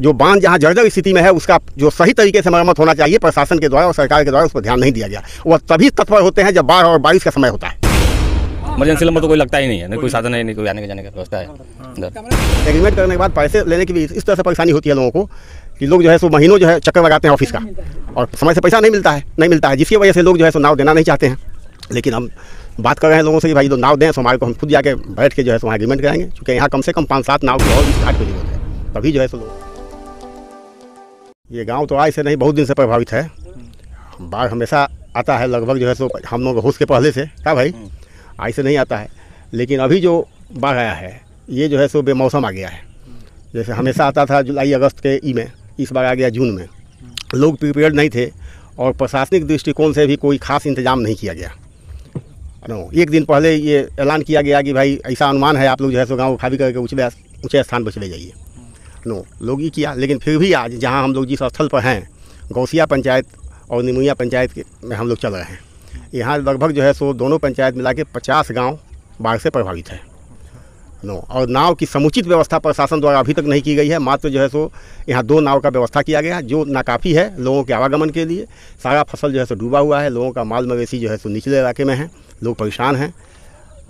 जो बांध जहाँ जर्जर स्थिति में है उसका जो सही तरीके से मरम्मत होना चाहिए प्रशासन के द्वारा और सरकार के द्वारा उस पर ध्यान नहीं दिया गया वह तभी तत्पर होते हैं जब बाढ़ और बारिश का समय होता है इमरजेंसी नंबर तो कोई लगता ही नहीं है नहीं कोई साधन है नहीं कोई आने के जाने का व्यवस्था है एग्रीमेंट हाँ। करने के बाद पैसे लेने की भी इस तरह से परेशानी होती है लोगों को कि लोग जो है सो महीनों जो है चक्कर लगाते हैं ऑफिस का और समय से पैसा नहीं मिलता है नहीं मिलता है जिसकी वजह से लोग जो है सो नाव देना नहीं चाहते हैं लेकिन हम बात कर रहे हैं लोगों से कि भाई जो नाव दें सोमवार को हम खुद जाके बैठ के जो है सो वहाँ एग्रीमेंट कराएंगे क्योंकि यहाँ कम से कम पाँच सात नाव की और स्टार्ट की जरूरत है तभी जो है सो लोग ये गांव तो आज से नहीं बहुत दिन से प्रभावित है बाढ़ हमेशा आता है लगभग जो है सो हम लोग होश के पहले से क्या भाई आज से नहीं आता है लेकिन अभी जो बाढ़ आया है ये जो है सो बेमौसम आ गया है जैसे हमेशा आता था जुलाई अगस्त के ई में इस बार आ गया जून में लोग प्रिपेयर नहीं थे और प्रशासनिक दृष्टिकोण से भी कोई खास इंतजाम नहीं किया गया नो एक दिन पहले ये ऐलान किया गया कि भाई ऐसा अनुमान है आप लोग जो है सो गाँव खाली करके ऊँचे ऊँचे स्थान पर चले जाइए नो लोग ही किया लेकिन फिर भी आज जहाँ हम लोग जिस स्थल पर हैं गौसिया पंचायत और निमुया पंचायत में हम लोग चल रहे हैं यहाँ लगभग जो है सो दोनों पंचायत मिला के पचास गाँव बाढ़ से प्रभावित है नो और नाव की समुचित व्यवस्था प्रशासन द्वारा अभी तक नहीं की गई है मात्र जो है सो यहाँ दो नाव का व्यवस्था किया गया जो नाकाफ़ी है लोगों के आवागमन के लिए सारा फसल जो है सो डूबा हुआ है लोगों का माल मवेशी जो है सो निचले इलाके में है लोग परेशान हैं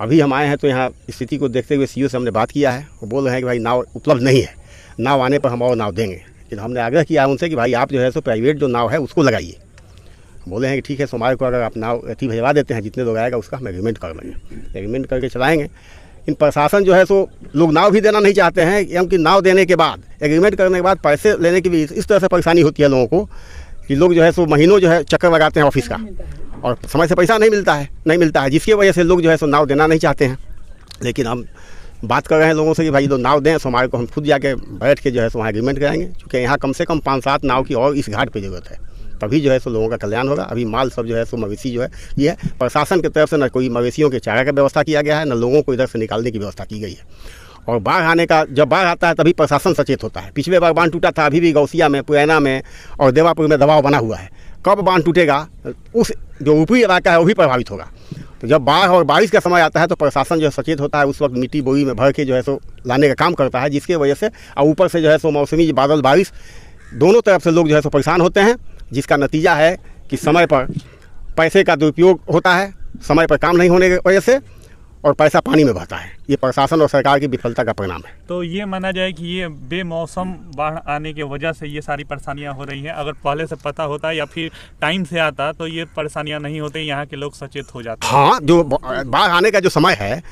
अभी हम आए हैं तो यहाँ स्थिति को देखते हुए सी से हमने बात किया है वो बोल रहे हैं कि भाई नाव उपलब्ध नहीं है नाव आने पर हम और नाव देंगे लेकिन हमने आग्रह किया उनसे कि भाई आप जो है सो प्राइवेट जो नाव है उसको लगाइए बोले हैं कि ठीक है सोमवार को अगर आप नाव अथी भिजवा देते हैं जितने लोग आएगा उसका हम एग्रीमेंट कर लेंगे एग्रीमेंट करके चलाएँगे इन प्रशासन जो है सो लोग नाव भी देना नहीं चाहते हैं क्योंकि नाव देने के बाद एग्रीमेंट करने के बाद पैसे लेने की भी इस तरह से परेशानी होती है लोगों को कि लोग जो है सो महीनों जो है चक्कर लगाते हैं ऑफिस का और समय से पैसा नहीं मिलता है नहीं मिलता है जिसकी वजह से लोग जो है सो नाव देना नहीं चाहते हैं लेकिन हम बात कर रहे हैं लोगों से कि भाई जो नाव दें सो हमारे को हम खुद जाके बैठ के जो है सो वहाँ एग्रीमेंट कराएंगे क्योंकि यहाँ कम से कम पाँच सात नाव की और इस घाट पर जरूरत है तभी जो है सो लोगों का कल्याण होगा अभी माल सब जो है सो मवेशी जो है ये है प्रशासन की तरफ से न कोई मवेशियों के चारा का व्यवस्था किया गया है न लोगों को इधर से निकालने की व्यवस्था की गई है और बाढ़ आने का जब बाढ़ आता है तभी प्रशासन सचेत होता है पिछले बार बांध टूटा था अभी भी गौसिया में पुरैना में और देवापुर में दबाव बना हुआ है कब बांध टूटेगा उस जो ऊपरी इलाका है वो भी प्रभावित होगा तो जब बाढ़ और बारिश का समय आता है तो प्रशासन जो है सचेत होता है उस वक्त मिट्टी बोरी में भर के जो है सो लाने का काम करता है जिसके वजह से और ऊपर से जो है सो मौसमी बादल बारिश दोनों तरफ से लोग जो है सो परेशान होते हैं जिसका नतीजा है कि समय पर पैसे का दुरुपयोग होता है समय पर काम नहीं होने की वजह से और पैसा पानी में बहता है ये प्रशासन और सरकार की विफलता का परिणाम है तो ये माना जाए कि ये बेमौसम बाढ़ आने की वजह से ये सारी परेशानियां हो रही हैं अगर पहले से पता होता या फिर टाइम से आता तो ये परेशानियां नहीं होती यहाँ के लोग सचेत हो जाते हाँ जो बाढ़ आने का जो समय है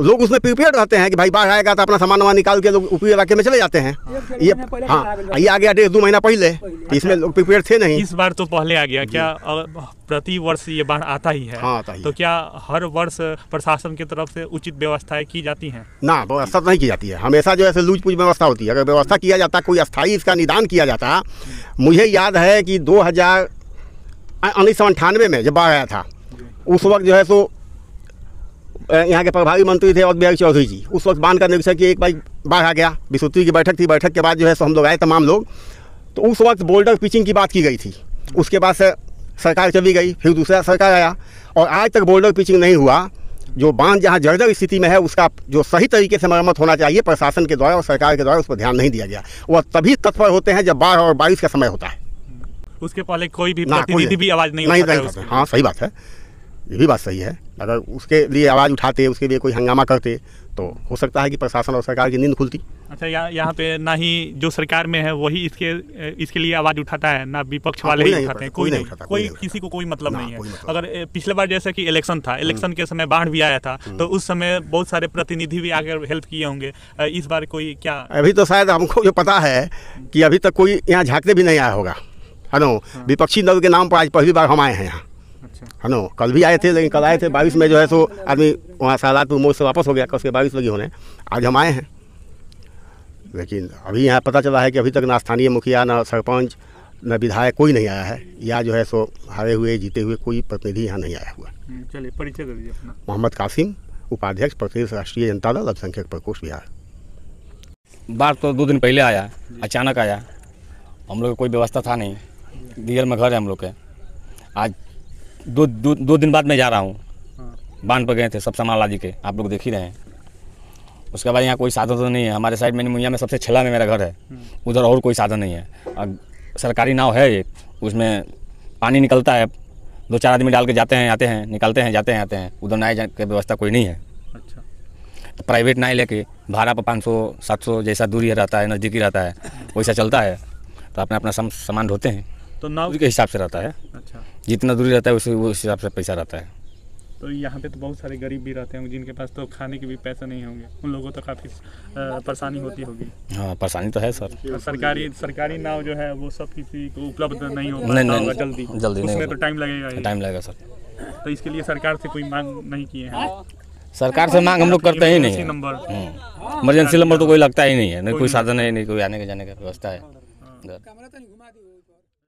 लोग उसमें प्रिपेयर रहते हैं कि भाई बाढ़ आएगा तो अपना सामान वामान निकाल के लोग ऊपरी इलाके में चले जाते हैं ये हाँ ये आ गया डेढ़ दो महीना पहले इसमें लोग प्रिपेयर थे नहीं इस बार तो पहले आ गया क्या प्रति वर्ष ये बाढ़ आता ही है हाँ आता ही तो क्या हर वर्ष प्रशासन की तरफ से उचित व्यवस्थाएं की जाती हैं ना व्यवस्था तो नहीं की जाती है हमेशा जो है लूज पूज व्यवस्था होती है अगर व्यवस्था किया जाता कोई अस्थायी इसका निदान किया जाता मुझे याद है कि दो हज़ार उन्नीस सौ अंठानवे में जब बाढ़ आया था उस वक्त जो है सो यहाँ के प्रभारी मंत्री थे और बिहार चौधरी जी उस वक्त बांध का निरीक्षण की एक बार बाढ़ आ गया विश्वती की बैठक थी बैठक के बाद जो है सो हम लोग आए तमाम लोग तो उस वक्त बोल्डर पिचिंग की बात की गई थी उसके बाद से सरकार चली गई फिर दूसरा सरकार आया और आज तक बोल्डर पिचिंग नहीं हुआ जो बांध जहाँ जर्जर स्थिति में है उसका जो सही तरीके से मरम्मत होना चाहिए प्रशासन के द्वारा और सरकार के द्वारा उस पर ध्यान नहीं दिया गया वह तभी तत्पर होते हैं जब बाढ़ और बारिश का समय होता है उसके पहले कोई भी प्रतिनिधि भी आवाज़ नहीं नहीं, नहीं हाँ सही बात है ये भी बात सही है अगर उसके लिए आवाज़ उठाते उसके लिए कोई हंगामा करते तो हो सकता है कि प्रशासन और सरकार की नींद खुलती अच्छा यहाँ यहाँ पे ना ही जो सरकार में है वही इसके इसके लिए आवाज़ उठाता है ना विपक्ष हाँ, वाले ही उठाते हैं कोई नहीं उठाता कोई किसी को कोई मतलब नहीं है मतलब अगर पिछले बार जैसे कि इलेक्शन था इलेक्शन हम्म। के समय बाढ़ भी आया था तो हम्म। उस समय बहुत सारे प्रतिनिधि भी आकर हेल्प किए होंगे इस बार कोई क्या अभी तो शायद हमको जो पता है कि अभी तक कोई यहाँ झाँकते भी नहीं आया होगा है हाँ। विपक्षी दल के नाम पर आज पहली बार हम आए हैं यहाँ अच्छा। है हाँ, ना कल भी आए थे लेकिन कल आए थे बाईस में जो है सो आदमी वहाँ सालादपुर मोड़ से वापस हो गया कस के बाईस लगी होने आज हम आए हैं लेकिन अभी यहाँ पता चला है कि अभी तक ना स्थानीय मुखिया ना सरपंच न विधायक कोई नहीं आया है या जो है सो हारे हुए जीते हुए कोई प्रतिनिधि यहाँ नहीं आया हुआ हम्म, चलिए परिचय कर दीजिए मोहम्मद कासिम उपाध्यक्ष प्रदेश राष्ट्रीय जनता दल अल्पसंख्यक प्रकोष्ठ बिहार बाढ़ तो दो दिन पहले आया अचानक आया हम लोग का कोई व्यवस्था था नहीं दियर में घर है हम लोग के आज दो दो दो दिन बाद मैं जा रहा हूँ हाँ। बांध पर गए थे सब सामान लादी के आप लोग देख ही रहे हैं उसके बाद यहाँ कोई साधन तो नहीं है हमारे साइड में मुहैया में सबसे छला में मेरा घर है हम्म। उधर और कोई साधन नहीं है सरकारी नाव है एक उसमें पानी निकलता है दो चार आदमी डाल के जाते हैं आते हैं निकलते हैं जाते हैं आते हैं उधर नाई की व्यवस्था कोई नहीं है अच्छा प्राइवेट तो नाई लेके भाड़ा पर पाँच सौ सात सौ जैसा दूरी रहता है नज़दीकी रहता है हम्म। वैसा चलता है तो अपना अपना सामान ढोते हैं तो नाव के हिसाब से रहता है अच्छा जितना दूरी रहता है उस हिसाब से पैसा रहता है तो यहाँ पे तो बहुत सारे गरीब भी रहते होंगे जिनके पास तो खाने के भी पैसे नहीं होंगे उन लोगों तो काफ़ी परेशानी होती होगी हाँ परेशानी तो है सर सरकारी सरकारी नाव जो है वो सब किसी को उपलब्ध नहीं होगा जल्दी जल्दी उसमें तो टाइम लगेगा टाइम लगेगा सर तो इसके लिए सरकार से कोई मांग नहीं किए हैं सरकार से मांग हम लोग करते ही नहीं नंबर इमरजेंसी नंबर तो कोई लगता ही नहीं है नहीं कोई साधन है नहीं कोई आने के जाने का व्यवस्था है हाँ।